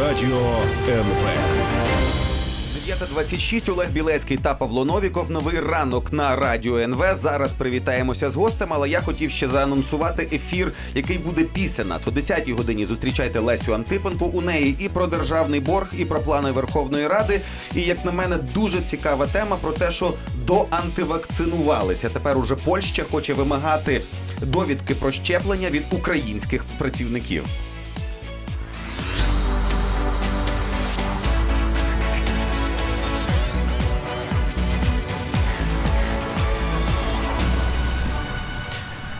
Радіо НВ. 9.26. Олег Білецький та Павло Новіков. Новий ранок на радіо НВ. Зараз привітаємося з гостем, але я хотів ще заанонсувати ефір, який буде після нас. О 10-й годині зустрічайте Лесю Антипенко. У неї і про державний борг, і про плани Верховної Ради. І як на мене, дуже цікава тема про те, що доантивакцинувалися. Тепер уже Польща хоче вимагати довідки про щеплення від українських працівників.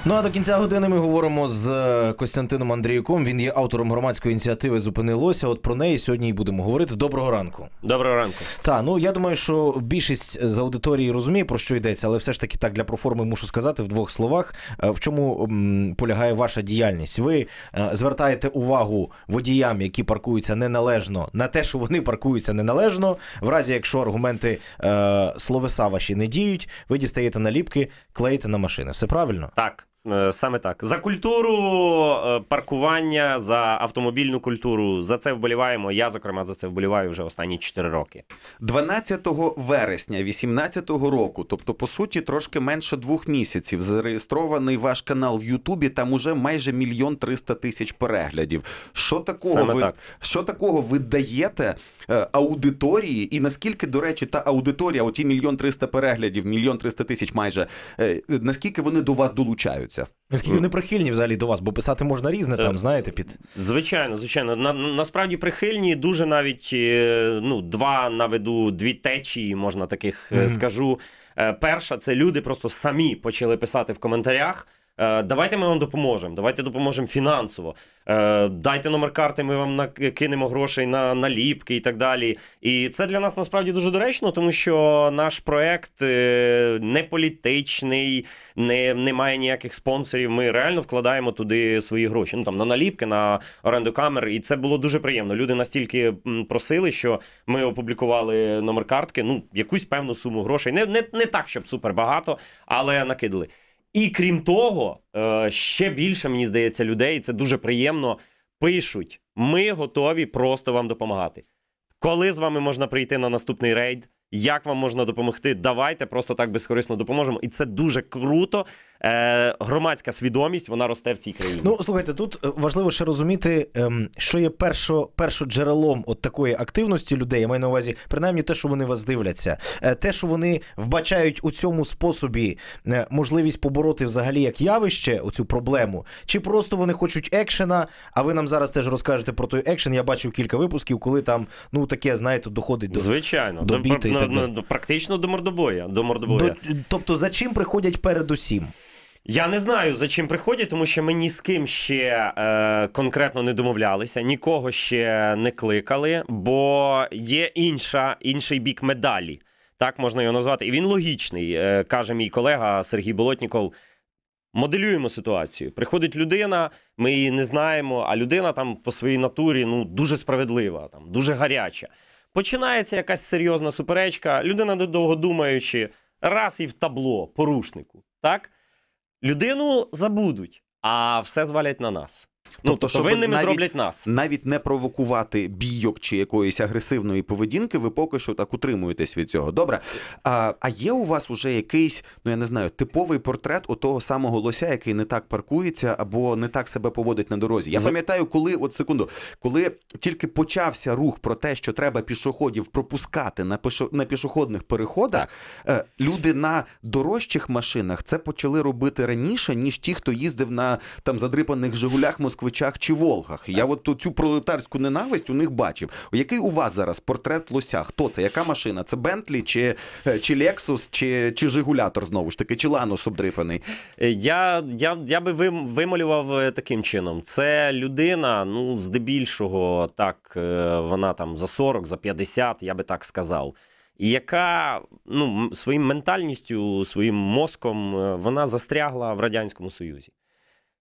Ну а до кінця години ми говоримо з е, Костянтином Андріюком. Він є автором громадської ініціативи Зупинилося. От про неї сьогодні і будемо говорити. Доброго ранку. Доброго ранку. Та ну я думаю, що більшість е, з аудиторії розуміє про що йдеться, але все ж таки так для проформи мушу сказати в двох словах. Е, в чому полягає ваша діяльність? Ви звертаєте увагу водіям, які паркуються неналежно, на те, що вони паркуються неналежно, в разі якщо аргументи словеса ваші не діють, ви дістаєте наліпки, клеїте на машини. Все правильно? Так. Е, саме так за культуру е, паркування, за автомобільну культуру за це вболіваємо. Я зокрема за це вболіваю вже останні 4 роки. 12 вересня 2018 року, тобто по суті, трошки менше двох місяців. Зареєстрований ваш канал в Ютубі. Там уже майже мільйон триста тисяч переглядів. Що такого Саме ви так. що такого ви даєте е, аудиторії? І наскільки до речі, та аудиторія, оті мільйон триста переглядів, мільйон триста тисяч, майже наскільки вони до вас долучаються? подобається. Наскільки вони прихильні взагалі до вас, бо писати можна різне, там е, знаєте, під звичайно, звичайно. На, насправді прихильні дуже навіть е, ну два наведу дві течії, можна таких mm-hmm. скажу. Перша це люди просто самі почали писати в коментарях. Е, давайте ми вам допоможемо. Давайте допоможемо фінансово. Е, дайте номер карти, ми вам накинемо грошей на наліпки і так далі. І це для нас насправді дуже доречно, тому що наш проект е, не політичний, не, не має ніяких спонсорів. Ми реально вкладаємо туди свої гроші. Ну там на наліпки, на оренду камер. І це було дуже приємно. Люди настільки просили, що ми опублікували номер картки. Ну, якусь певну суму грошей. Не не, не так, щоб супер багато, але накидали. І крім того, е, ще більше мені здається людей, це дуже приємно. Пишуть: ми готові просто вам допомагати. Коли з вами можна прийти на наступний рейд? Як вам можна допомогти? Давайте просто так безкорисно допоможемо, і це дуже круто е, громадська свідомість вона росте в цій країні. Ну слухайте, тут е, важливо ще розуміти, ем, що є першо, першо джерелом от такої активності людей. Я маю на увазі, принаймні те, що вони вас дивляться, е, те, що вони вбачають у цьому способі е, можливість побороти взагалі як явище оцю проблему, чи просто вони хочуть екшена. А ви нам зараз теж розкажете про той екшен. Я бачив кілька випусків, коли там ну таке, знаєте, доходить до звичайно до біти, до, і так, практично до мордобоя. До мордобоя. До, тобто за чим приходять передусім? Я не знаю, за чим приходять, тому що ми ні з ким ще е, конкретно не домовлялися, нікого ще не кликали, бо є інша, інший бік медалі. Так можна його назвати. І він логічний, е, каже мій колега Сергій Болотніков. Моделюємо ситуацію. Приходить людина, ми її не знаємо, а людина там по своїй натурі ну дуже справедлива, там дуже гаряча. Починається якась серйозна суперечка. Людина довго думаючи, раз і в табло порушнику. так? людину забудуть, а все звалять на нас. Ну, тобто, що винними навіть, зроблять нас. Навіть не провокувати бійок чи якоїсь агресивної поведінки, ви поки що так утримуєтесь від цього. Добре. А а є у вас уже якийсь, ну я не знаю, типовий портрет того самого лося, який не так паркується або не так себе поводить на дорозі? Я пам'ятаю, коли, от секунду, коли тільки почався рух про те, що треба пішоходів пропускати на пішо, на пішохідних переходах, так. Е, люди на дорожчих машинах це почали робити раніше, ніж ті, хто їздив на там задрипаних Жигулях Москві москвичах чи Волгах. Я от цю пролетарську ненависть у них бачив. Який у вас зараз портрет лося? Хто це? Яка машина? Це Бентлі, чи е, чи Лексус, чи чи Жигулятор знову ж таки, чи Ланус обдрифаний? Е, я я, я би вималював е, таким чином. Це людина, ну, здебільшого, так, вона там за 40, за 50, я би так сказав. яка ну своїм ментальністю, своїм мозком вона застрягла в радянському союзі.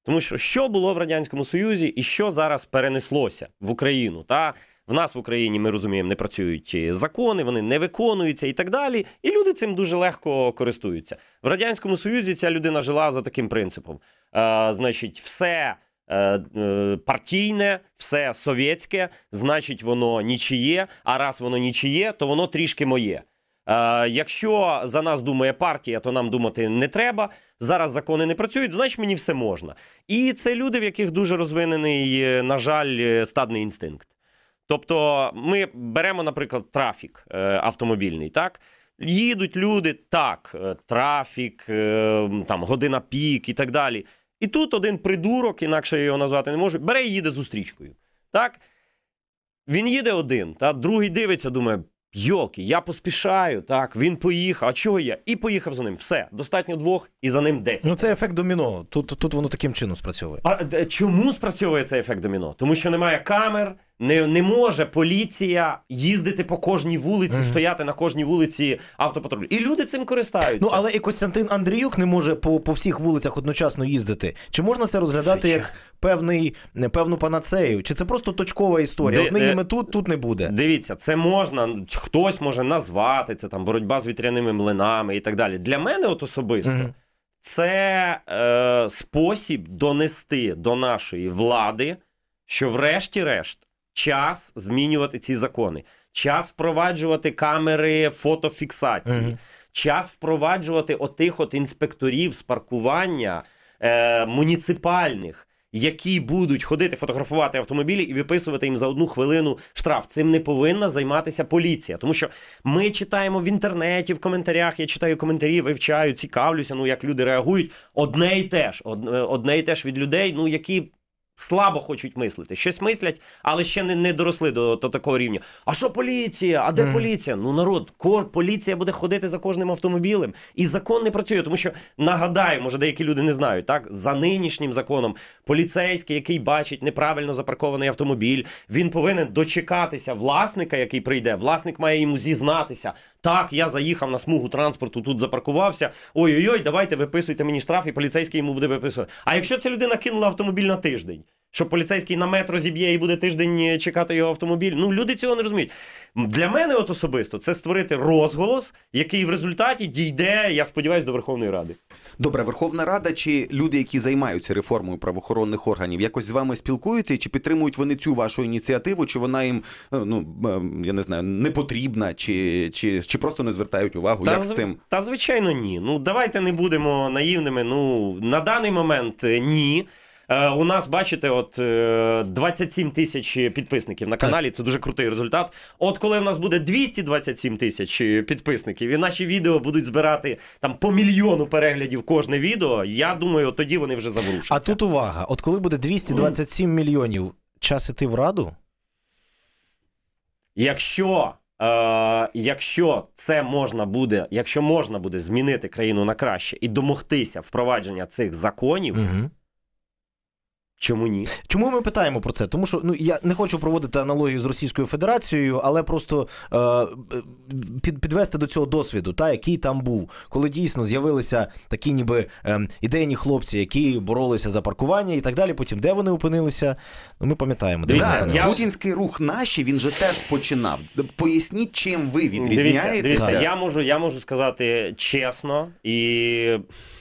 Тому що що було в радянському союзі, і що зараз перенеслося в Україну? Та в нас в Україні ми розуміємо, не працюють е, закони, вони не виконуються і так далі. І люди цим дуже легко користуються. В радянському союзі ця людина жила за таким принципом: Е, значить, все. Е, е, партійне, все совєтське, значить, воно нічиє. А раз воно нічиє, то воно трішки моє. Е, якщо за нас думає партія, то нам думати не треба. Зараз закони не працюють, значить мені все можна. І це люди, в яких дуже розвинений, е, на жаль, е, стадний інстинкт. Тобто, ми беремо, наприклад, трафік автомобільний, так. Їдуть люди, так, трафік, там година пік і так далі. І тут один придурок, інакше його назвати не можу, бере і їде зустрічкою. Так? Він їде один, та другий дивиться, думає, Йолки, я поспішаю, так, він поїхав. А чого я? І поїхав за ним. Все, достатньо двох і за ним десять. Ну це ефект доміно. Тут тут воно таким чином спрацьовує. А е, чому спрацьовує цей ефект доміно? Тому що немає камер, не не може поліція їздити по кожній вулиці, mm-hmm. стояти на кожній вулиці автопатрулю, І люди цим користуються. Ну але і Костянтин Андріюк не може по по всіх вулицях одночасно їздити. Чи можна це розглядати це як певний певну панацею? Чи це просто точкова історія? Д... От нині е, ми тут, тут не буде. Дивіться, це можна, хтось може назвати це там боротьба з вітряними млинами і так далі. Для мене, от особисто, mm-hmm. це е, спосіб донести до нашої влади, що, врешті-решт час змінювати ці закони, час впроваджувати камери фотофіксації, mm час впроваджувати отих от інспекторів з паркування е, муніципальних, які будуть ходити фотографувати автомобілі і виписувати їм за одну хвилину штраф. Цим не повинна займатися поліція, тому що ми читаємо в інтернеті, в коментарях. Я читаю коментарі, вивчаю, цікавлюся. Ну як люди реагують. Одне й теж е, одне й те ж від людей, ну які слабо хочуть мислити. Щось мислять, але ще не не доросли до до такого рівня. А що поліція? А де mm. поліція? Ну народ, ко поліція буде ходити за кожним автомобілем. І закон не працює, тому що нагадаю, може деякі люди не знають. Так за нинішнім законом поліцейський, який бачить неправильно запаркований автомобіль, він повинен дочекатися власника, який прийде. Власник має йому зізнатися. Так, я заїхав на смугу транспорту, тут запаркувався. Ой-ой, ой давайте виписуйте мені штраф, і поліцейський йому буде виписувати. А якщо ця людина кинула автомобіль на тиждень, що поліцейський на метро зіб'є і буде тиждень е, чекати його автомобіль. Ну люди цього не розуміють. Для мене от особисто це створити розголос, який в результаті дійде, я сподіваюся, до Верховної Ради. Добре, Верховна Рада чи люди, які займаються реформою правоохоронних органів, якось з вами спілкуються чи підтримують вони цю вашу ініціативу, чи вона їм е, ну я не знаю, не потрібна, чи чи, чи просто не звертають увагу? Та, як з цим? Та звичайно, ні. Ну давайте не будемо наївними. Ну на даний момент е, ні. Е, у нас, бачите, от 27 е, тисяч підписників на каналі. Це дуже крутий результат. От коли в нас буде 227 тисяч е, підписників, і наші відео будуть збирати там по мільйону переглядів кожне відео. Я думаю, тоді вони вже заворушаться. А тут увага: от коли буде 227 мільйонів, час іти в раду? Якщо. Е, Якщо це можна буде, якщо можна буде змінити країну на краще і домогтися впровадження цих законів, угу. Чому ні? Чому ми питаємо про це? Тому що ну я не хочу проводити аналогію з Російською Федерацією, але просто е, під, підвести до цього досвіду, та який там був, коли дійсно з'явилися такі, ніби е, ідейні хлопці, які боролися за паркування і так далі. Потім де вони опинилися? Ну ми пам'ятаємо. Де дивіться, я... путінський рух наші він же теж починав. Поясніть, чим ви відрізняєтеся. Дивіться, дивіться. Я можу, я можу сказати чесно і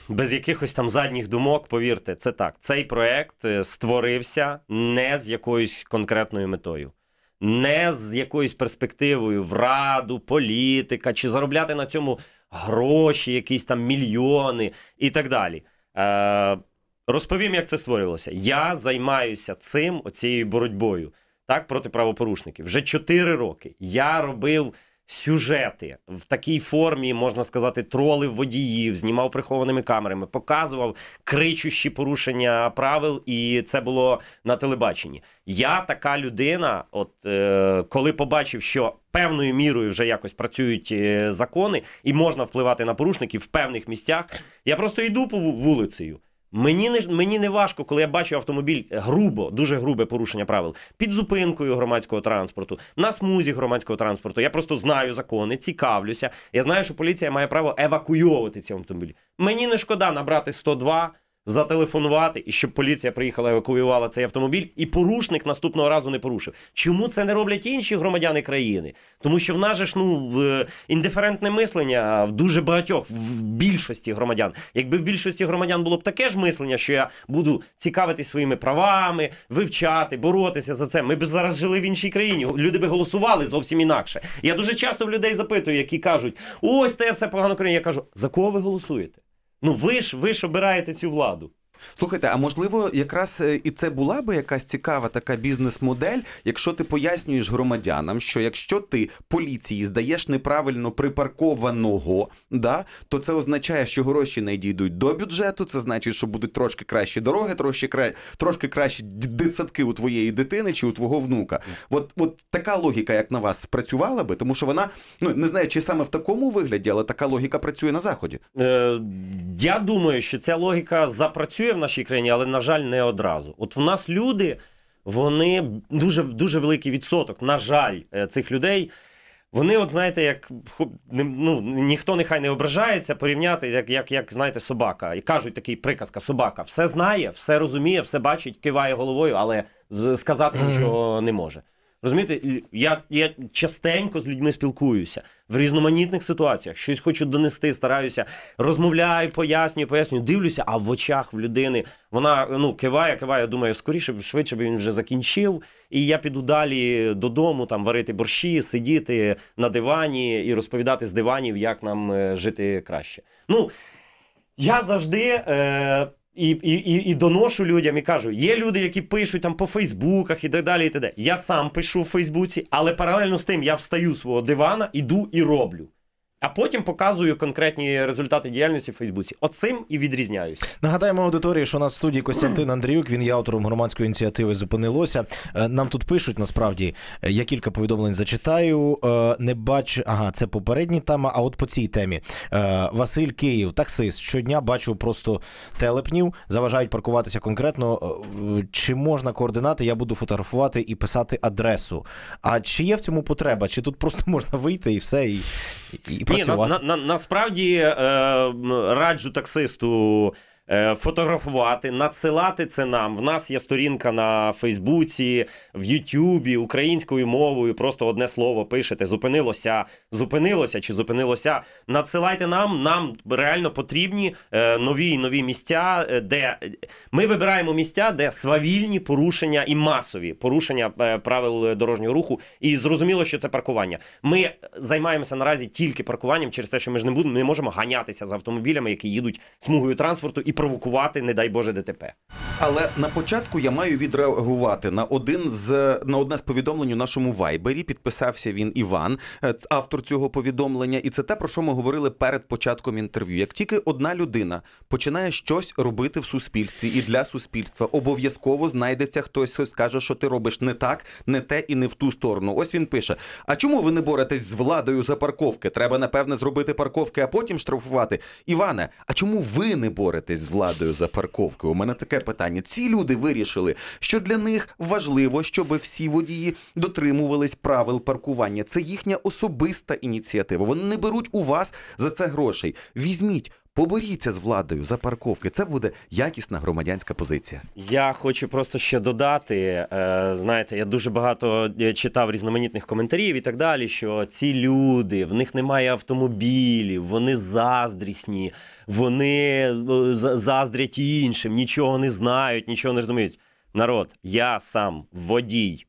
без якихось там задніх думок. Повірте, це так. Цей проект. Е, створився не з якоюсь конкретною метою, не з якоюсь перспективою в раду, політика чи заробляти на цьому гроші, якісь там мільйони і так далі. Е, Розповім, як це створювалося. Я займаюся цим оцією боротьбою так проти правопорушників. Вже 4 роки я робив сюжети в такій формі, можна сказати, тролив водіїв, знімав прихованими камерами, показував кричущі порушення правил, і це було на телебаченні. Я така людина, от е, коли побачив, що певною мірою вже якось працюють е, закони і можна впливати на порушників в певних місцях, я просто йду по вулицею. Мені не мені не важко, коли я бачу автомобіль е, грубо, дуже грубе порушення правил під зупинкою громадського транспорту, на смузі громадського транспорту. Я просто знаю закони, цікавлюся. Я знаю, що поліція має право евакуйовувати ці автомобілі. Мені не шкода набрати 102, зателефонувати, і щоб поліція приїхала, евакуювала цей автомобіль, і порушник наступного разу не порушив. Чому це не роблять інші громадяни країни? Тому що в нас же ж ну е, індиферентне мислення в дуже багатьох в більшості громадян. Якби в більшості громадян було б таке ж мислення, що я буду цікавитись своїми правами, вивчати, боротися за це. Ми б зараз жили в іншій країні. Люди би голосували зовсім інакше. Я дуже часто в людей запитую, які кажуть: ось це все погано країні. Я кажу, за кого ви голосуєте? Ну ви ж ви ж обираєте цю владу. Слухайте, а можливо, якраз е, і це була би якась цікава така бізнес-модель, якщо ти пояснюєш громадянам, що якщо ти поліції здаєш неправильно припаркованого, да, то це означає, що гроші не дійдуть до бюджету. Це значить, що будуть трошки кращі дороги, трошки трошки кращі дитсадки у твоєї дитини чи у твого внука. От от така логіка, як на вас, спрацювала би, тому що вона ну не знаю, чи саме в такому вигляді, але така логіка працює на заході. Е, Я думаю, що ця логіка запрацює працює в нашій країні, але на жаль, не одразу. От в нас люди, вони дуже дуже великий відсоток, на жаль, е, цих людей. Вони, от знаєте, як ну, ніхто нехай не ображається порівняти, як як, як знаєте, собака. І кажуть такий приказка: собака все знає, все розуміє, все бачить, киває головою, але сказати нічого не може. Розумієте, я я частенько з людьми спілкуюся в різноманітних ситуаціях. Щось хочу донести, стараюся розмовляю, пояснюю, пояснюю. Дивлюся, а в очах в людини вона ну киває, киває. Думаю, скоріше швидше б він вже закінчив. І я піду далі додому, там варити борщі, сидіти на дивані і розповідати з диванів, як нам е, жити краще. Ну я завжди. Е- і і, і, і доношу людям і кажу, є люди, які пишуть там по Фейсбуках і так далі. і так далі. Я сам пишу в Фейсбуці, але паралельно з тим я встаю з свого дивана, іду і роблю. А потім показую конкретні результати діяльності в Фейсбуці. Оцим і відрізняюсь. Нагадаємо аудиторії, що у нас в студії Костянтин Андріюк. Він є автором громадської ініціативи. Зупинилося. Е, нам тут пишуть насправді. Е, я кілька повідомлень зачитаю. Е, Не бачу, ага, це попередні тема. А от по цій темі Василь Київ, таксист. Щодня бачу просто телепнів, заважають паркуватися конкретно. Чи можна координати? Я буду фотографувати і писати адресу. А чи є в цьому потреба? Чи тут просто можна вийти і все, і і Ні, На, на, на, насправді е, раджу таксисту Е, фотографувати, надсилати це нам. В нас є сторінка на Фейсбуці, в Ютубі українською мовою. Просто одне слово пишете. Зупинилося, зупинилося чи зупинилося. Надсилайте нам. Нам реально потрібні е, нові нові місця, е, де ми вибираємо місця, де свавільні порушення і масові порушення правил дорожнього руху. І зрозуміло, що це паркування. Ми займаємося наразі тільки паркуванням через те, що ми ж не будемо не можемо ганятися з автомобілями, які їдуть смугою транспорту і провокувати, не дай Боже, ДТП. Але на початку я маю відреагувати на один з на одне з повідомлень у нашому вайбері. Підписався він Іван, е, автор цього повідомлення, і це те, про що ми говорили перед початком інтерв'ю. Як тільки одна людина починає щось робити в суспільстві і для суспільства, обов'язково знайдеться хтось, хто скаже, що ти робиш не так, не те і не в ту сторону. Ось він пише: А чому ви не боретесь з владою за парковки? Треба напевне зробити парковки, а потім штрафувати. Іване, а чому ви не боретесь з владою за парковки. У мене таке питання. Ці люди вирішили, що для них важливо, щоб всі водії дотримувались правил паркування. Це їхня особиста ініціатива. Вони не беруть у вас за це грошей. Візьміть, Поборіться з владою за парковки. Це буде якісна громадянська позиція. Я хочу просто ще додати. Е, знаєте, я дуже багато е, читав різноманітних коментарів і так далі. Що ці люди в них немає автомобілів, вони заздрісні, вони е, заздрять іншим, нічого не знають, нічого не розуміють. Народ, я сам водій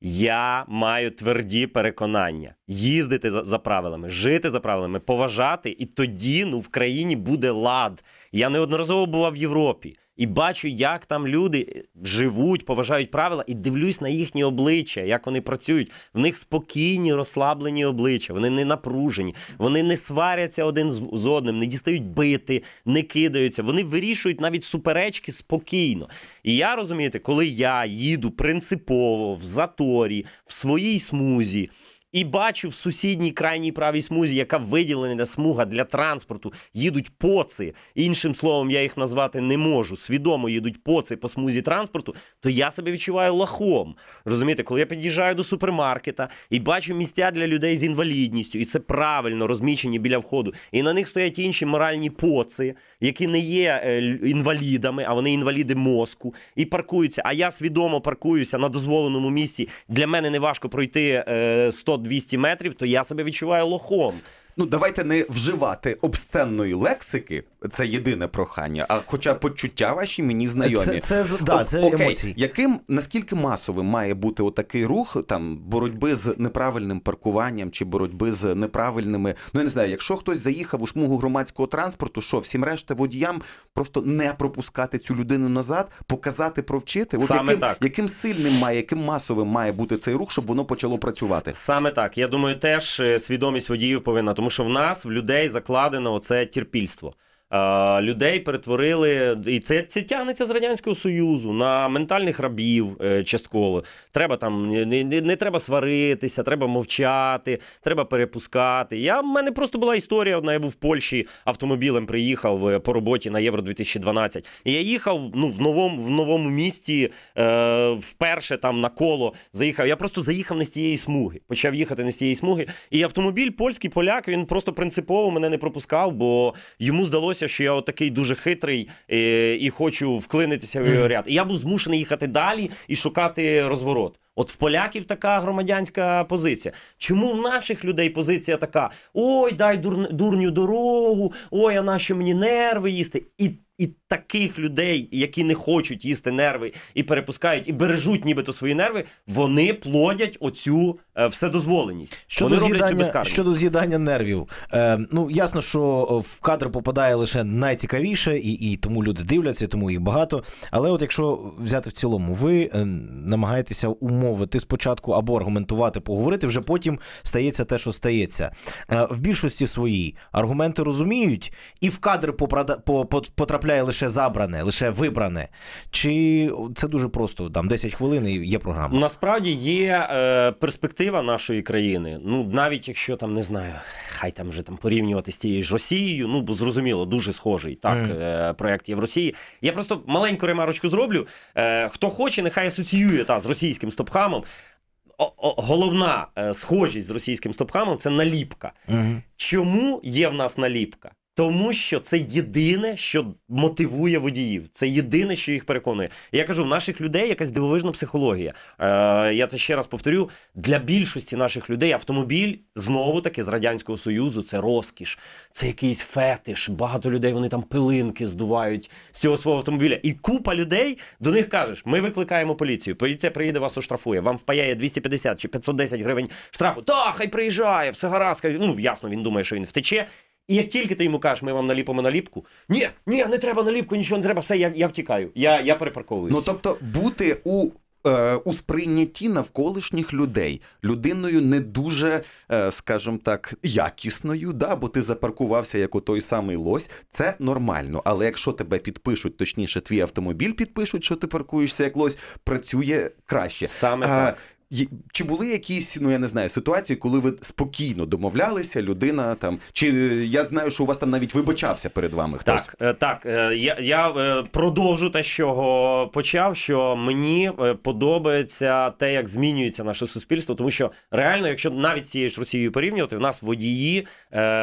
я маю тверді переконання їздити за, за правилами, жити за правилами, поважати, і тоді ну в країні буде лад. Я неодноразово бував в Європі і бачу, як там люди е, живуть, поважають правила, і дивлюсь на їхні обличчя, як вони працюють. В них спокійні, розслаблені обличчя, вони не напружені, вони не сваряться один з одним, не дістають бити, не кидаються. Вони вирішують навіть суперечки спокійно. І я розумієте, коли я їду принципово в заторі, в своїй смузі. І бачу в сусідній крайній правій смузі, яка виділена смуга для транспорту, їдуть поци. Іншим словом, я їх назвати не можу. Свідомо їдуть поци по смузі транспорту, то я себе відчуваю лахом. Розумієте, коли я під'їжджаю до супермаркета і бачу місця для людей з інвалідністю, і це правильно розмічені біля входу. І на них стоять інші моральні поци, які не є е, інвалідами, а вони інваліди мозку, і паркуються. А я свідомо паркуюся на дозволеному місці. Для мене не важко пройти 100 е, 200 метрів, то я себе відчуваю лохом ну давайте не вживати обсценної лексики. Це єдине прохання. А хоча почуття ваші мені знайомі, це це, да, це Окей. емоції. Яким наскільки масовим має бути отакий рух там боротьби з неправильним паркуванням чи боротьби з неправильними? Ну я не знаю, якщо хтось заїхав у смугу громадського транспорту, що всім решта водіям просто не пропускати цю людину назад, показати провчити, От Саме яким, так. яким сильним має, яким масовим має бути цей рух, щоб воно почало працювати? Саме так. Я думаю, теж е, свідомість водіїв повинна тому тому що в нас в людей закладено оце терпільство. Е, людей перетворили, і це це тягнеться з радянського союзу на ментальних рабів. Е, частково треба там не, не треба сваритися, треба мовчати, треба перепускати. Я в мене просто була історія. Одна я був в Польщі автомобілем. Приїхав е, по роботі на Євро 2012 І я їхав ну в новому в новому місті е, вперше там на коло заїхав. Я просто заїхав не з тієї смуги. Почав їхати не з тієї смуги. І автомобіль польський поляк він просто принципово мене не пропускав, бо йому здалося здалося, що я отакий дуже хитрий е, і хочу вклинитися в його ряд. І я був змушений їхати далі і шукати розворот. От в поляків така громадянська позиція. Чому в наших людей позиція така: ой, дай дурню дорогу, ой, а наші мені нерви їсти. І і таких людей, які не хочуть їсти нерви і перепускають, і бережуть, нібито свої нерви, вони плодять оцю е, вседозволеність. Щодо вони роблять цю безкарність. щодо з'їдання нервів. Е, ну ясно, що е, в кадр попадає лише найцікавіше, і і тому люди дивляться, тому їх багато. Але, от якщо взяти в цілому, ви е, намагаєтеся умовити спочатку або аргументувати, поговорити, вже потім стається те, що стається. Е, в більшості своїй аргументи розуміють, і в кадр потрапляють потрапляє лише забране, лише вибране. Чи це дуже просто там 10 хвилин і є програма? Насправді є е, перспектива нашої країни. Ну навіть якщо там не знаю, хай там вже там порівнювати з тією ж Росією. Ну бо зрозуміло, дуже схожий так mm. е, проект є в Росії. Я просто маленьку ремарочку зроблю. Е, Хто хоче, нехай асоціює та з російським стопхамом. Головна е, схожість з російським стопхамом це наліпка. Угу. Чому є в нас наліпка? Тому що це єдине, що мотивує водіїв, це єдине, що їх переконує. Я кажу, в наших людей якась дивовижна психологія. Е, Я це ще раз повторю: для більшості наших людей автомобіль знову таки з радянського союзу це розкіш, це якийсь фетиш. Багато людей вони там пилинки здувають з цього свого автомобіля. І купа людей до них кажеш: ми викликаємо поліцію. Поліція приїде вас оштрафує. Вам впаяє 250 чи 510 гривень штрафу. Та хай приїжджає, все гаразд. Ну ясно, він думає, що він втече. І як тільки ти йому кажеш, ми вам наліпимо наліпку, ні, ні, не треба наліпку, нічого не треба, все, я я втікаю. Я я перепарковуюся. Ну тобто бути у е, у сприйнятті навколишніх людей людиною не дуже, е, скажімо так, якісною, да, бо ти запаркувався як у той самий лось, це нормально. Але якщо тебе підпишуть, точніше, твій автомобіль підпишуть, що ти паркуєшся як лось, працює краще. Саме так. Чи були якісь, ну я не знаю, ситуації, коли ви спокійно домовлялися, людина там. Чи е, я знаю, що у вас там навіть вибачався перед вами хтось? Так, е, так. Е, я я продовжу те, що почав, що мені подобається те, як змінюється наше суспільство, тому що реально, якщо навіть цією ж Росією порівнювати, в нас водії,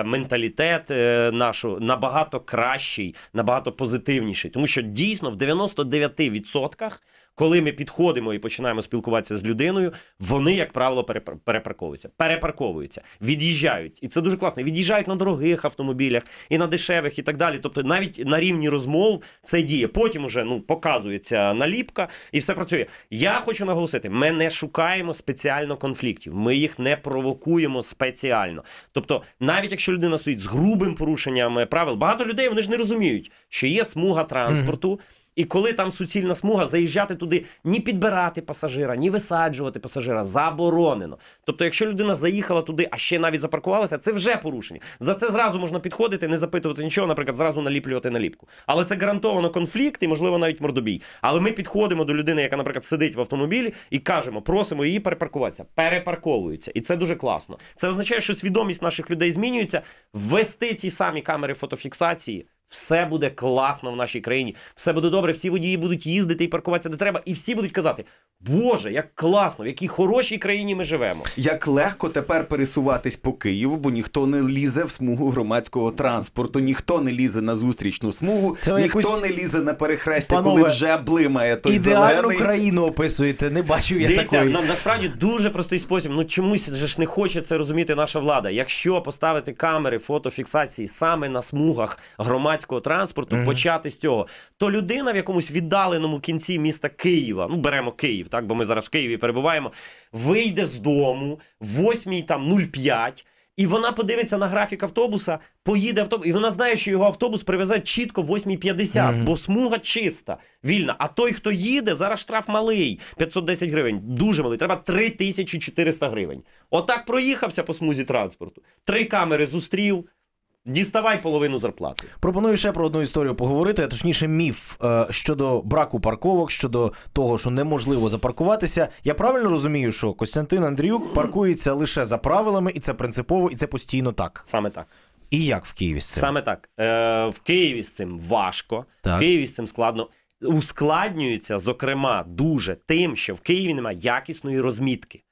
менталітет наш набагато кращий, набагато позитивніший, тому що дійсно в 99% коли ми підходимо і починаємо спілкуватися з людиною, вони, як правило, перепарковуються, перепарковуються, від'їжджають, і це дуже класно. Від'їжджають на дорогих автомобілях і на дешевих, і так далі. Тобто, навіть на рівні розмов це діє. Потім уже ну показується наліпка, і все працює. Я хочу наголосити: ми не шукаємо спеціально конфліктів, ми їх не провокуємо спеціально. Тобто, навіть якщо людина стоїть з грубим порушенням е, правил, багато людей вони ж не розуміють, що є смуга транспорту. Mm-hmm. І коли там суцільна смуга, заїжджати туди, ні підбирати пасажира, ні висаджувати пасажира заборонено. Тобто, якщо людина заїхала туди, а ще навіть запаркувалася, це вже порушення. За це зразу можна підходити, не запитувати нічого, наприклад, зразу наліплювати наліпку. Але це гарантовано конфлікт і, можливо, навіть мордобій. Але ми підходимо до людини, яка, наприклад, сидить в автомобілі, і кажемо, просимо її перепаркуватися. Перепарковуються, і це дуже класно. Це означає, що свідомість наших людей змінюється ввести ці самі камери фотофіксації все буде класно в нашій країні, все буде добре, всі водії будуть їздити і паркуватися де треба, і всі будуть казати: Боже, як класно, в якій хорошій країні ми живемо. Як легко тепер пересуватись по Києву, бо ніхто не лізе в смугу громадського транспорту, ніхто не лізе на зустрічну смугу, Це ніхто якусь... не лізе на перехрестя, Панове, коли вже блимає той ідеальну зелений. країну описуєте. Не бачу я Дивіться, такої. Нам насправді дуже простий спосіб. Ну чомусь же ж не хоче це розуміти наша влада. Якщо поставити камери фотофіксації саме на смугах громадського громадського транспорту mm-hmm. почати з цього, то людина в якомусь віддаленому кінці міста Києва, ну беремо Київ, так бо ми зараз в Києві перебуваємо, вийде з дому в 8 і вона подивиться на графік автобуса, поїде автобус, і вона знає, що його автобус привезе чітко 8.50, mm-hmm. бо смуга чиста, вільна. А той, хто їде, зараз штраф малий, 510 гривень, дуже малий. Треба 3400 гривень. Отак проїхався по смузі транспорту. Три камери зустрів. Діставай половину зарплати. Пропоную ще про одну історію поговорити, а точніше, міф е, щодо браку парковок, щодо того, що неможливо запаркуватися. Я правильно розумію, що Костянтин Андріюк паркується лише за правилами, і це принципово, і це постійно так. Саме так. І як в Києві з цим? Саме так. Е, В Києві з цим важко, так. в Києві з цим складно. Ускладнюється, зокрема, дуже тим, що в Києві немає якісної розмітки.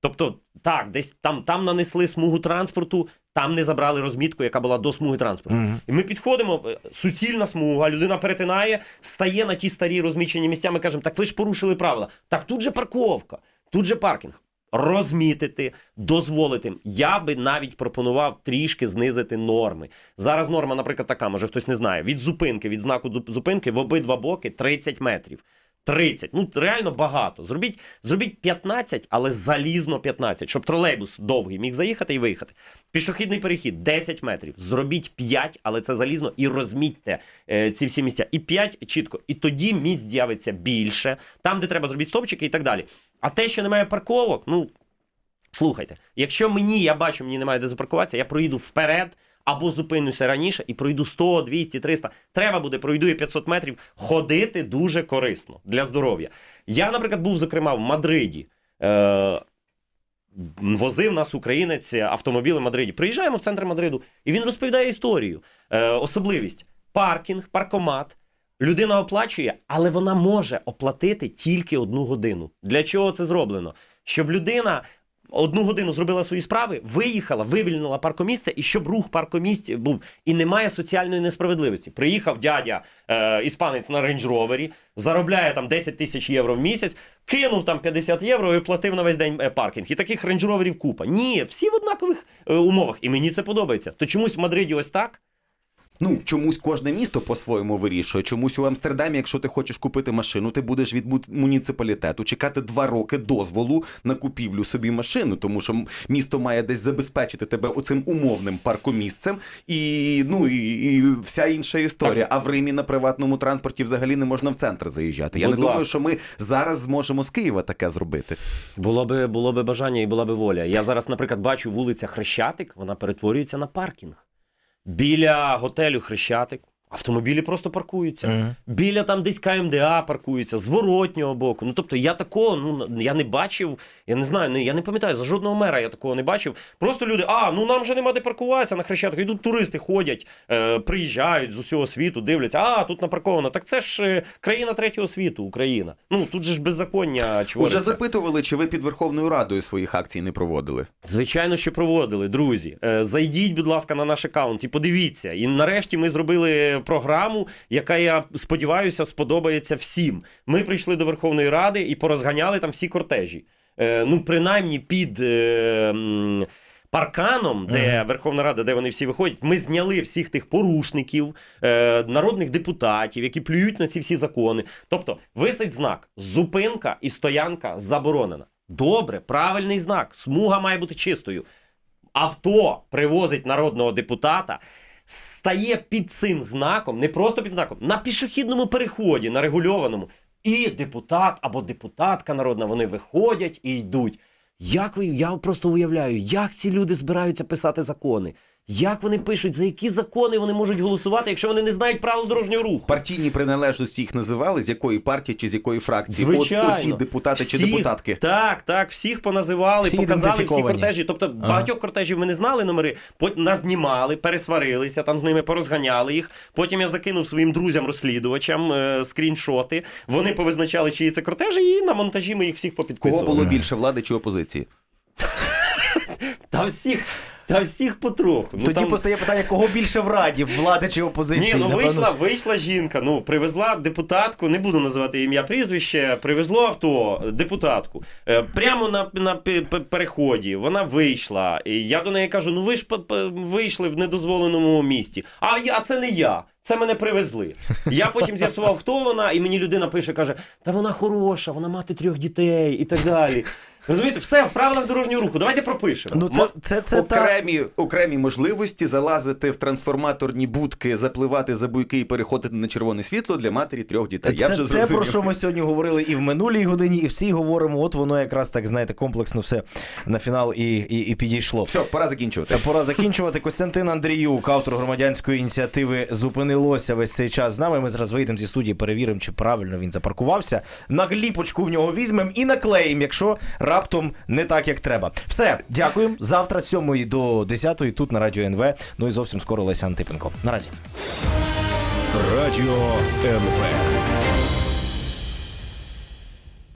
Тобто, так, десь там там нанесли смугу транспорту, там не забрали розмітку, яка була до смуги транспорту. mm І ми підходимо, е, суцільна смуга, людина перетинає, стає на ті старі розмічені місця. Ми кажемо, так ви ж порушили правила. Так тут же парковка, тут же паркінг. Розмітити, дозволити. Я би навіть пропонував трішки знизити норми. Зараз норма, наприклад, така, може хтось не знає: від зупинки, від знаку зупинки в обидва боки 30 метрів. 30. Ну реально багато. Зробіть зробіть 15, але залізно 15, щоб тролейбус довгий міг заїхати і виїхати. Пішохідний перехід 10 метрів. Зробіть 5, але це залізно, і розмітьте е, ці всі місця. І 5 чітко. І тоді місць з'явиться більше, там, де треба зробити стопчики і так далі. А те, що немає парковок, ну слухайте, якщо мені я бачу, мені немає де запаркуватися, я проїду вперед або зупинюся раніше і пройду 100, 200, 300. Треба буде, пройду і 500 метрів. Ходити дуже корисно для здоров'я. Я, наприклад, був зокрема в Мадриді. Е- Возив нас українець автомобіли в Мадриді. Приїжджаємо в центр Мадриду, і він розповідає історію, е, особливість: паркінг, паркомат. Людина оплачує, але вона може оплатити тільки одну годину. Для чого це зроблено? Щоб людина одну годину зробила свої справи, виїхала, вивільнила паркомісце, і щоб рух паркомісць був. І немає соціальної несправедливості. Приїхав дядя е, іспанець на рейндж-ровері, заробляє там 10 тисяч євро в місяць, кинув там 50 євро і платив на весь день е, паркінг. І таких рейндж-роверів купа. Ні, всі в однакових е, умовах. І мені це подобається. То чомусь в Мадриді ось так. Ну, чомусь кожне місто по-своєму вирішує. Чомусь у Амстердамі, якщо ти хочеш купити машину, ти будеш від муніципалітету чекати два роки дозволу на купівлю собі машину, тому що місто має десь забезпечити тебе оцим умовним паркомісцем, і ну і, і вся інша історія. А в Римі на приватному транспорті взагалі не можна в центр заїжджати. Я Будь не думаю, ласка. що ми зараз зможемо з Києва таке зробити. Було би було би бажання і була би воля. Я зараз, наприклад, бачу вулиця Хрещатик, вона перетворюється на паркінг біля готелю Хрещатик. Автомобілі просто паркуються. Mm. Біля там десь КМДА паркуються, зворотнього боку. Ну тобто, я такого ну я не бачив, я не знаю, Не ну, я не пам'ятаю, за жодного мера я такого не бачив. Просто люди, а ну нам вже нема де паркуватися на Хрещатику. І туристи ходять, е, приїжджають з усього світу, дивляться, а тут напарковано. Так це ж е, країна третього світу, Україна. Ну тут же ж беззаконня. Уже запитували, чи ви під Верховною Радою своїх акцій не проводили? Звичайно, що проводили, друзі. Е, зайдіть, будь ласка, на наш аккаунт і подивіться. І нарешті ми зробили програму, яка я сподіваюся сподобається всім. Ми прийшли до Верховної Ради і порозганяли там всі кортежі. Е, Ну, принаймні, під. Е, Парканом, де uh-huh. Верховна Рада, де вони всі виходять, ми зняли всіх тих порушників, е, народних депутатів, які плюють на ці всі закони. Тобто, висить знак: зупинка і стоянка заборонена. Добре, правильний знак. Смуга має бути чистою. Авто привозить народного депутата стає під цим знаком, не просто під знаком, на пішохідному переході, на регульованому. І депутат або депутатка народна, вони виходять і йдуть. Як ви я просто уявляю, як ці люди збираються писати закони? Як вони пишуть, за які закони вони можуть голосувати, якщо вони не знають правил дорожнього руху? Партійні приналежності їх називали, з якої партії чи з якої фракції? Звичайно. От, оті депутати всіх, чи депутатки. Так, так, всіх поназивали, всі показали всі кортежі. Тобто ага. багатьох кортежів ми не знали номери, потім нас знімали, пересварилися, там з ними порозганяли їх. Потім я закинув своїм друзям-розслідувачам е, скріншоти. Вони повизначали, чиї це кортежі, і на монтажі ми їх всіх попідписували. Кого було більше влади чи опозиції? Та всіх. Та всіх потроху. Ну, Тоді там... постає питання, кого більше в раді, влади чи опозиції? Ні, ну вийшла вийшла жінка, ну привезла депутатку, не буду називати ім'я прізвище, привезло авто, е, депутатку. Е, прямо на на переході вона вийшла. І Я до неї кажу: ну ви ж вийшли в недозволеному місті. А, а це не я. Це мене привезли. Я потім з'ясував, хто вона, і мені людина пише, каже: Та вона хороша, вона мати трьох дітей і так далі. Розумієте, все в правилах дорожнього руху. Давайте пропишемо. Ну, це, це, це окремі та... окремі можливості залазити в трансформаторні будки, запливати за буйки і переходити на червоне світло для матері трьох дітей. Це, Я вже зрозумів. Це про що ми сьогодні говорили і в минулій годині, і всі говоримо. От воно якраз так знаєте, комплексно все на фінал і і, і підійшло. Все, пора закінчувати. Пора закінчувати. Костянтин Андріюк, автор громадянської ініціативи, зупини гнилося весь цей час з нами. Ми зараз вийдемо зі студії, перевіримо, чи правильно він запаркувався. На гліпочку в нього візьмемо і наклеїмо, якщо раптом не так, як треба. Все, дякуємо. Завтра з 7 до 10 тут на радіо НВ. Ну і зовсім скоро Леся Антипенко. Наразі. Радіо НВ.